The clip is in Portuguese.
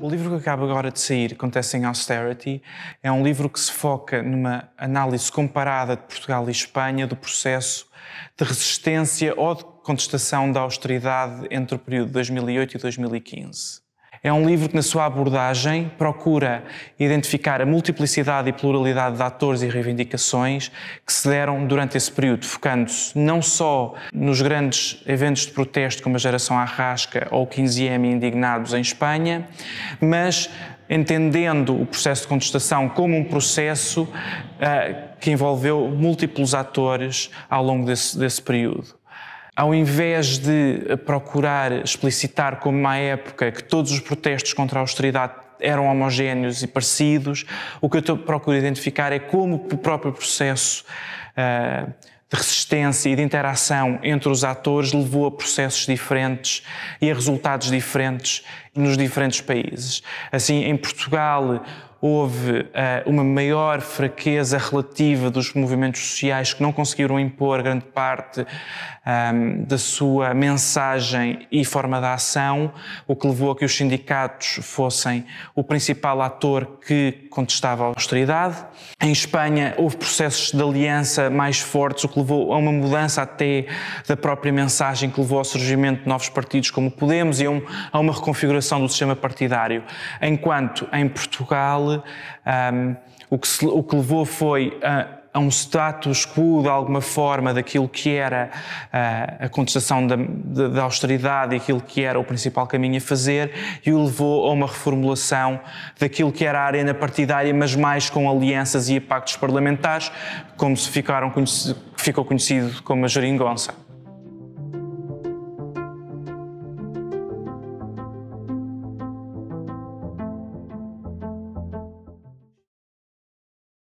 O livro que acaba agora de sair, em Austerity, é um livro que se foca numa análise comparada de Portugal e Espanha do processo de resistência ou de contestação da austeridade entre o período de 2008 e 2015. É um livro que, na sua abordagem, procura identificar a multiplicidade e pluralidade de atores e reivindicações que se deram durante esse período, focando-se não só nos grandes eventos de protesto, como a Geração Arrasca ou o 15M Indignados em Espanha, mas entendendo o processo de contestação como um processo uh, que envolveu múltiplos atores ao longo desse, desse período ao invés de procurar explicitar como na época que todos os protestos contra a austeridade eram homogéneos e parecidos, o que eu procuro identificar é como o próprio processo uh, de resistência e de interação entre os atores levou a processos diferentes e a resultados diferentes nos diferentes países. Assim, em Portugal, houve uh, uma maior fraqueza relativa dos movimentos sociais que não conseguiram impor grande parte um, ehm, da sua mensagem e forma de ação, o que levou a que os sindicatos fossem o principal ator que contestava a austeridade. Em Espanha houve processos de aliança mais fortes, o que levou a uma mudança até da própria mensagem que levou ao surgimento de novos partidos como Podemos e a, a uma reconfiguração do sistema partidário. Enquanto em Portugal um, o, que se, o que levou foi a, a, um status quo de alguma forma daquilo que era a, ah, a contestação da, da, da, austeridade e aquilo que era o principal caminho a fazer e o levou a uma reformulação daquilo que era a arena partidária, mas mais com alianças e pactos parlamentares, como se ficaram, ficou conhecido como a geringonça.